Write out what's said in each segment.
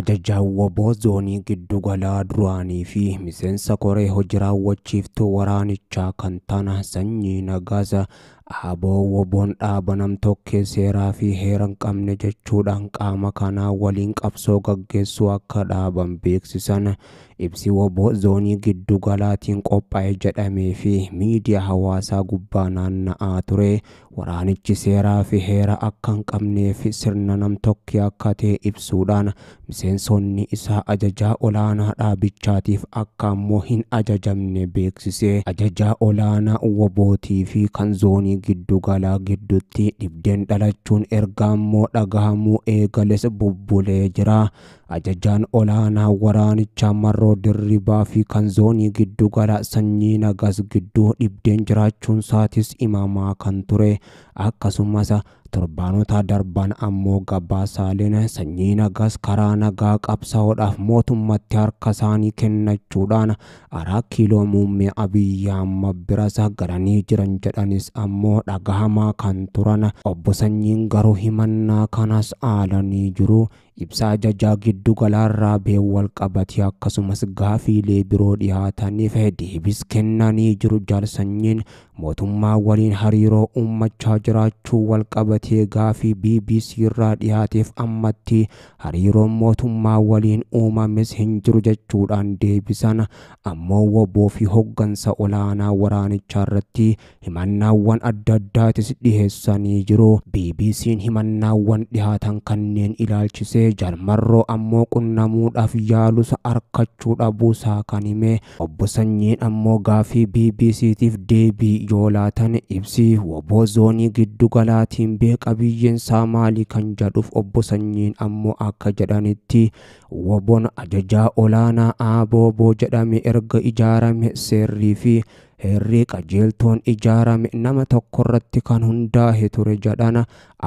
Ajajjaawwaboo zoonii giddu duraanii fi miseensa koree hojii raawwachiiftuu waraanichaa kan taana Sanyii Nagaasa Aboo woboon dhaaba namtokkee seeraa fi heera hin qabne jechuudhaan kana waliin qabsoo gaggeessuu akka dhaaban beeksisan ibsi woboo zoonii giddu galaatiin qophaa'e jedhamee fi miidiyaa hawaasaa gubbaa naanna'aa ture. Waraanichi seeraa fi heera akka fi sirna namtokkee akka ta'e ibsuudhaan miseensonni isaa ajajaa olaanaa dhaabichaatiif akka ammoo hin ajajamne beeksise. Ajajaa olaanaa wobootii fi kan zoonii gala gidduutti dhibdeen dhalachuun erga immoo dhagahamuu eegales bubbulee jira. Ajajaan olaanaa waraanichaa marroo dirribaa fi kan zoonii giddu gala sanyii nagas gidduu dhibdeen jiraachuun saatis imamaa kan ture akkasumas Torbaanota darban ammoo gabaasaaleen sanyii nagaas karaa nagaa qabsaa'oodhaaf mootummatti harka isaanii kennachuudhaan araa kiiloo muummee Abiyyi Ahmad biras galanii jiran jedhanis ammoo dhagahamaa kan turan. Obbo Sanyiin garuu himannaa kanas dhaalanii jiru. Ibsaa jajaa gidduu galaarraa beewwal qabatee akkasumas gaafiilee biroo dhiyaataniif deebis kennanii jiru. Jaalsanyiin mootummaa waliin hariiroo uummachaa jiraachuu wal qabatee gaafii BBC irraa dhiyaateef ammatti hariiroon mootummaa waliin uumames hin jiru jechuudhaan deebisan ammoo woboo fi hoggansa olaanaa waraanichaa himannaawwan adda addaatis dhiheessanii jiru. BBC'n himannaawwan dhihaatan kanneen ilaalchise. Jalmarroo ammoo qunnamuudhaaf yaalusa arkachuu kan saakanimee obbo Sanyiin ammoo gaafii bbctif deebii yoo laatan ibsi woboo zoonii giddu galaatiin bee qabiyyeen isaa maalii kan jedhuuf obbo Sanyiin ammoo akka jedhanitti woboon ajajaa olaanaa Abooboo jedhame erga ijaarame seerrii fi Herrii qajeeltoon ijaarame nama tokkorratti kan hundaa'e ture jedhan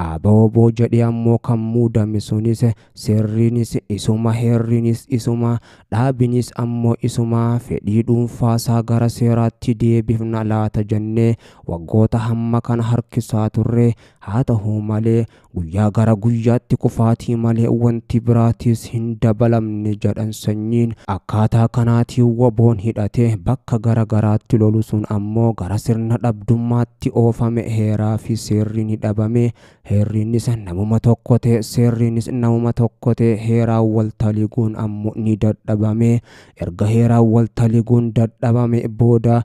Abooboo jedhee ammoo kan muudame sunis sirriinis isuma herriinis isuma dhaabinis ammoo isuma fedhii dhuunfaasaa gara seeraatti deebifna laata jennee waggoota hamma kana harkisaa turre haa ta'u malee guyyaa gara guyyaatti kufaatii malee wanti biraatis hin dabalamne jedhan sanyiin akkaataa kanaatiin waboon hidhatee bakka gara garaatti lolu sun ammoo gara sirna dhabdummaatti oofame heeraa fi seerri ni dhabame. Heerriinis namuma tokko ta'e seerriinis namuma tokko ta'e heeraan ammoo ni dadhabame. Erga heeraan waltalii guun dadhabame booda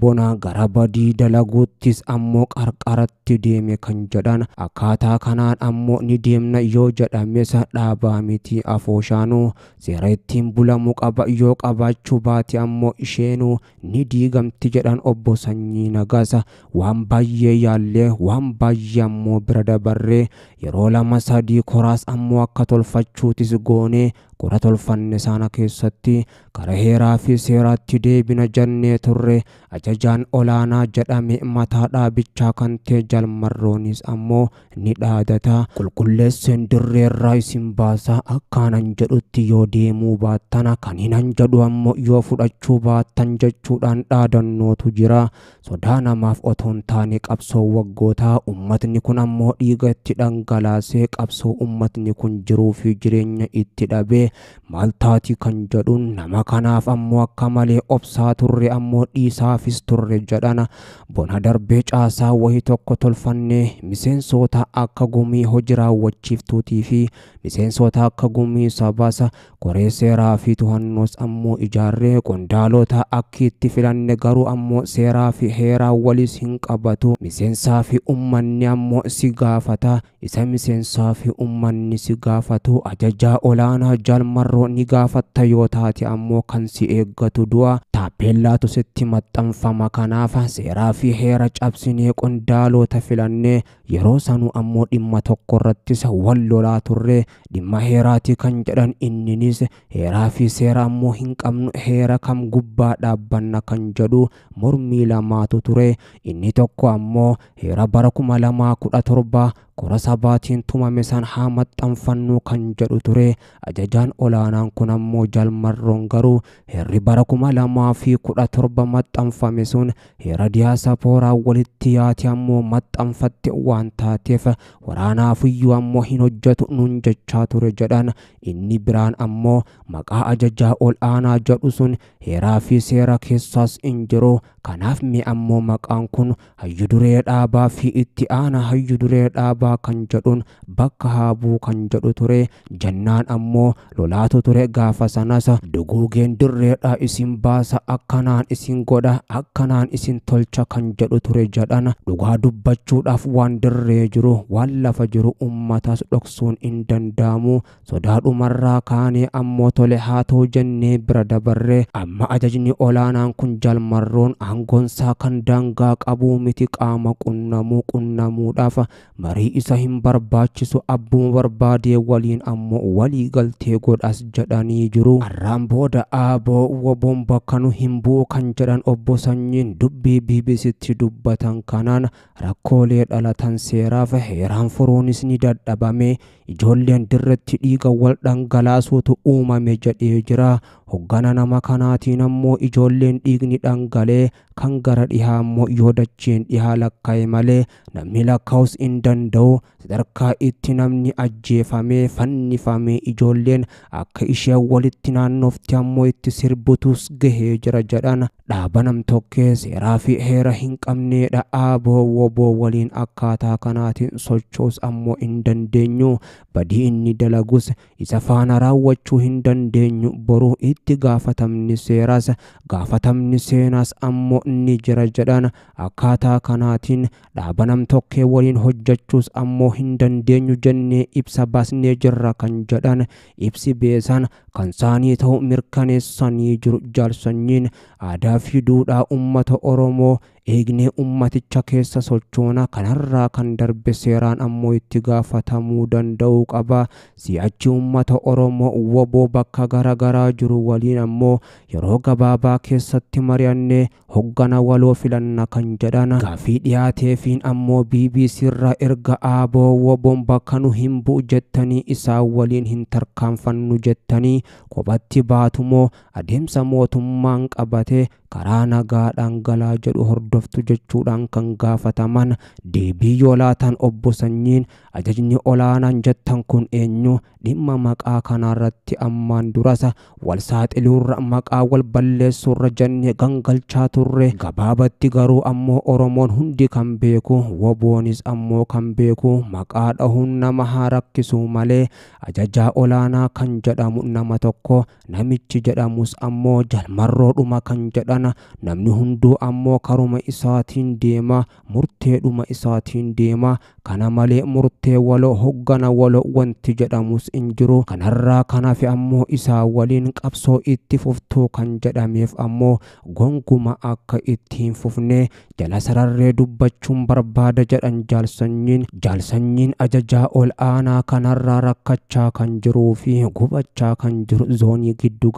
bona gara badii dalaguuttis ammoo qarqaratti deeme kan jedhan akkaataa kanaan ammoo ni deemna yoo jedhames dhaabaa miti afooshaanu seera ittiin bulamu qaba yoo qabaachuu baate ammoo isheenuu ni digam jedhan obbo Sanyii Nagaasa waan baay'ee yaallee waan baay'ee ammoo bira dabarree yeroo lama sadii koraas ammoo akka tolfachuutis goonee kudha tolfanne sana keessatti kara heeraa fi seeraatti deebina jannee turre ajajaan olaanaa jedhame mataa dhaabichaa kan ta'e jalmarroonis ammoo ni dhaadata qulqulleesseen dirreerraa isin baasaa akkaanan jedhutti yoo deemuu baattana kaninan jedhu ammoo yoo fudhachuu baattan jechuudhaan dhaadannootu jira sodaa namaaf otoo hin taane qabsoo waggootaa ummatni kun ammoo dhiiga itti dhangalaasee qabsoo ummatni kun jiruu fi jireenya itti dhabee maal kan jedhuun nama kanaaf ammoo akka malee obsaa turre ammoo dhiisaafis turre jedhana bona darbee caasaa wayii tokko tolfannee miseensota akka gumii hojii raawwachiiftuutii fi miseensota akka gumii sabaasa qoree seeraa fi to'annoos ammoo ijaarree qondaalota akki itti filanne garuu ammoo seeraa fi heeraa walis hin qabatu miseensaa fi ummanni ammoo si gaafata isa miseensaa ummanni si gaafatu ajajaa olaanaa jala kan marroo ni gaafatta yoo taate ammoo kan si eeggatu du'a taappeellaatu sitti maxxanfama kanaaf seeraa fi heera cabsinee qondaalota filannee yeroo sanu ammoo dhimma tokko irrattis wal lolaa turre dhimma heeraati kan jedhan inninis heeraa fi seera ammoo hin qabnu heera kam gubbaa dhaabbanna kan jedhu mormii lamaatu ture inni tokko ammoo heera bara kuma lamaa kudha torba qora sabaatiin tumame san haa maxxanfannu kan jedhu ture ajajaan olaanaan kun ammoo jalmarroon garuu heerri bara kuma lamaa fi kudha torba maxxanfame sun heera diyaasapooraa walitti yaate ammoo maxxanfatte waan taateef waraanaafiyyuu ammoo hin hojjetu nun jecha ture jedhan inni biraan ammoo maqaa ajajaa ol aanaa jedhu sun heeraa fi seera keessaas hin jiru kanaaf mee ammoo maqaan kun hayyu duree dhaabaa fi itti aanaa hayyu duree dhaabaa jabaa kan jedhuun bakka haabuu kan jedhu ture jannaan ammoo lolaatu ture gaafa sanas duguugeen dirreedha isin baasa akkanaan isin godha akkanaan isin tolcha kan jedhu ture jedhan dhugaa dubbachuudhaaf waan dirree jiru waan lafa jiru ummataas dhoksuun hin danda'amu sodaadhumarraa kaanee ammoo tole haa ta'u jennee bira dabarre, amma ajajni olaanaan kun jalmarroon aangoonsaa kan daangaa qabuu miti qaama qunnamuu qunnamuudhaaf marii isa hin barbaachisu abbuma barbaadee waliin ammoo walii galtee godhas jedhanii jiru. Arraan booda aaboo waboon bakkanu hin bu'u kan jedhan obbo Sanyiin dubbii BBC'tti dubbatan kanaan rakkoolee dhalatan seeraaf heeraan furuunis ni dadhabame ijoolleen dirratti dhiiga wal dhangalaasuutu uumame jedhee jira. Hoggana nama kanaatiin ammoo ijoolleen dhiigni dhangalee kan gara dhihaa ammoo yoo dacheen dhihaa lakkaa'e malee namni lakkaa'us hin danda'u. yoo sadarkaa itti namni ajjeefamee fannifamee ijoolleen akka isheen walitti naannoofti ammoo itti sirbutus gahee jira jedhan dhaaba namtokkee seeraa fi heera hin qabneedha aaboo woboo waliin akkaataa kanaatiin sochoos ammoo hin dandeenyu badii inni dalagus isa faana raawwachuu hin dandeenyu boru itti gaafatamni seeraas gaafatamni seenaas ammoo inni jira jedhan akkaataa kanaatiin nam namtokkee waliin hojjechuus ammoo hin dandeenyu jennee ibsa baasnee jirra kan jedhan ibsi beesaan kan saanii ta'u mirkaneessanii jiru jaalsanyiin aadaa fi duudhaa uummata Oromoo Eegnee ummaticha keessa sochoona kanarraa kan darbe seeraan ammoo itti gaafatamuu danda'u qaba. Si'achi uummata Oromoo woboo bakka garaagaraa jiru waliin ammoo yeroo gabaabaa keessatti mari'annee hoggana waloo filanna kan jedhan gaafii dhiyaateefiin ammoo BBC irra erga aaboo woboon bakka nu hin bu'u jettanii isaan waliin hin tarkaanfannu jettanii qubatti baatumoo adeemsa mootummaan qabate karaa nagaa galaa jedhu hordoftu jechuudhaan kan gaafataman deebii yoo laataan obbo Sanyiin ajajni olaanaan jettan kun eenyu dhimma maqaa kanaarratti ammaan durasa wal saaxiluurra maqaa wal balleessuurra jennee gangalchaa turre gabaa batti garuu ammoo Oromoon hundi kan beeku woboonis ammoo kan beeku maqaa dhahuun nama haa rakkisu malee ajajaa olaanaa kan jedhamu nama tokko namichi jedhamus ammoo jalmarroodhuma kan jedhan namni hunduu ammoo karuma isaatiin deema murteedhuma isaatiin deema kana malee murtee walo hoggana walo wanti jedhamus hin jiru kanarraa fi ammoo isaa waliin qabsoo itti fuftuu kan jedhameef ammoo gonguma akka ittiin fufne jala sararree dubbachuun barbaada jedhan jaalsanyiin jaalsanyiin ajajaa ol aanaa kanarraa rakkachaa kan jiruu fi gubachaa kan jiru zoonii giddu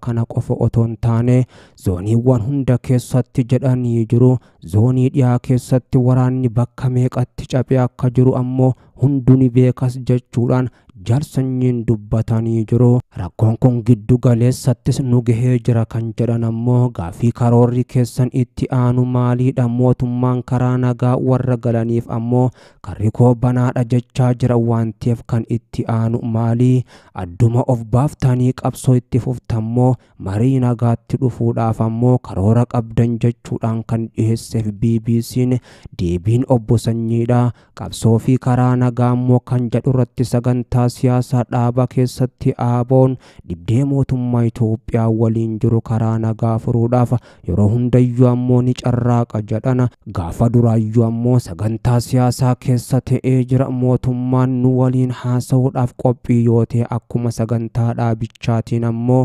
kana qofa otoon taane zooniiwwan hunda keessatti jedhanii jiru zoonii dhiyaa keessatti waraanni bakka meeqatti cabee akka jiru ammoo hunduu beekas beekas jaal jaarsanyiin dubbatanii jiru. Rakkoon kun giddu galeessattis nu gahee jira kan jedhan ammoo gaafii karoorri keessan itti aanu maaliidha mootummaan karaa nagaa warra galaniif ammoo karri koo banaadha jechaa jira waan ta'eef kan itti aanu maalii adduma of baaftanii qabsoo itti fuftammoo marii nagaatti dhufuudhaaf ammoo karoora qabdan jechuudhaan kan dhiyeesseef BBC'n deebiin obbo Sanyiidha qabsoo fi karaa nagaa. gaammoo kan jedhu irratti sagantaa siyaasaa dhaabaa keessatti aaboon dibdee mootummaa Itoophiyaa waliin jiru karaa nagaa furuudhaaf yeroo hundayyuu ammoo ni carraaqa jedhana gaafa duraayyuu ammoo sagantaa siyaasaa keessa ta'ee jira mootummaan nu waliin haasa'uudhaaf qophii yoo ta'e akkuma sagantaa dhaabichaatiin ammoo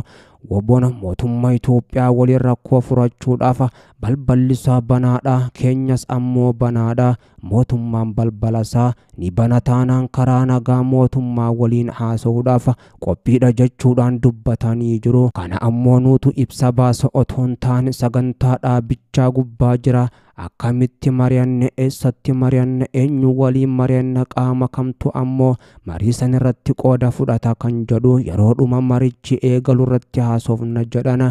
Obboon mootummaa Itoophiyaa waliin rakkoo furachuudhaaf balballisaa banaadha. Keenyas ammoo banaadha. Mootummaan balbala isaa ni bana taanaan karaa nagaa mootummaa waliin haasa'uudhaaf qophiidha jechuudhaan dubbatanii jiru. Kana ammoo nutu ibsa baasa otoon hin taane sagantaa gubbaa jira. akkamitti mari'anne eessatti mari'anne eenyu waliin mari'anna qaama kamtu ammoo marii san irratti qooda fudhata kan jedhu yeroodhuma marichi eegalu irratti haasofna jedhan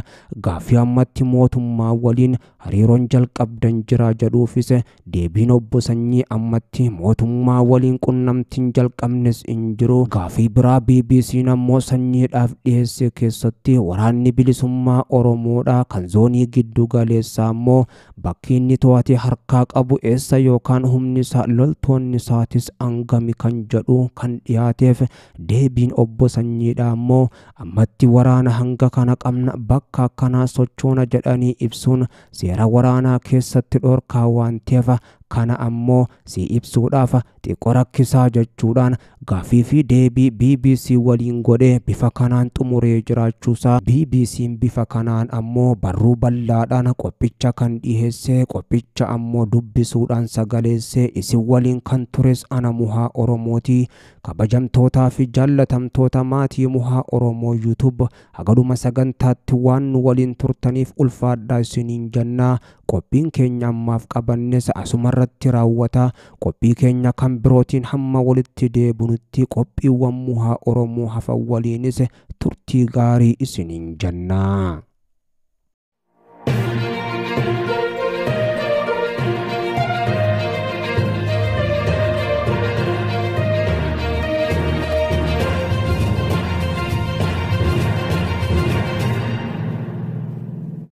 gaafii ammatti mootummaa waliin hariiroon jalqabdan jira jedhuufis deebiin obbo sanyii ammatti mootummaa waliin qunnamtiin jalqabnes hin jiru gaafii biraa bbc'n ammoo sanyiidhaaf dhiyeesse keessatti waraanni bilisummaa oromoodha kan zoonii giddu galeessaa ammoo bakki inni to'atu abbaatii harkaa qabu eessa yookaan humni isaa loltoonni isaatis angami kan jedhu kan dhiyaateef deebiin obbo sanyidha ammoo ammatti waraana hanga kana qabna bakka akkanaa sochoona jedhanii ibsuun seera waraanaa keessatti dhorkaa waan ta'eef kana ammoo si ibsuudhaaf xiqqoo rakkisaa jechuudhaan gaafii fi deebii BBC waliin godhee bifa kanaan xumuree jiraachuusaa BBC'n bifa kanaan ammoo barruu bal'aadhaan qophicha kan dhiheessee qophicha ammoo dubbisuudhaan sagaleessee isin waliin kan tures ana muhaa Oromooti. kabajamtootaa fi jaallatamtoota maatii muhaa Oromoo YouTube hagaduma sagantaatti waan nu waliin turtaniif ulfaadha isiniin jannaa qophiin keenya ammaaf qabannes asuma irratti raawwata. Qophii keenya kan birootiin hamma walitti deebinutti qophiiwwan muhaa Oromoo hafan waliinis turtii gaarii isiniin jennaa.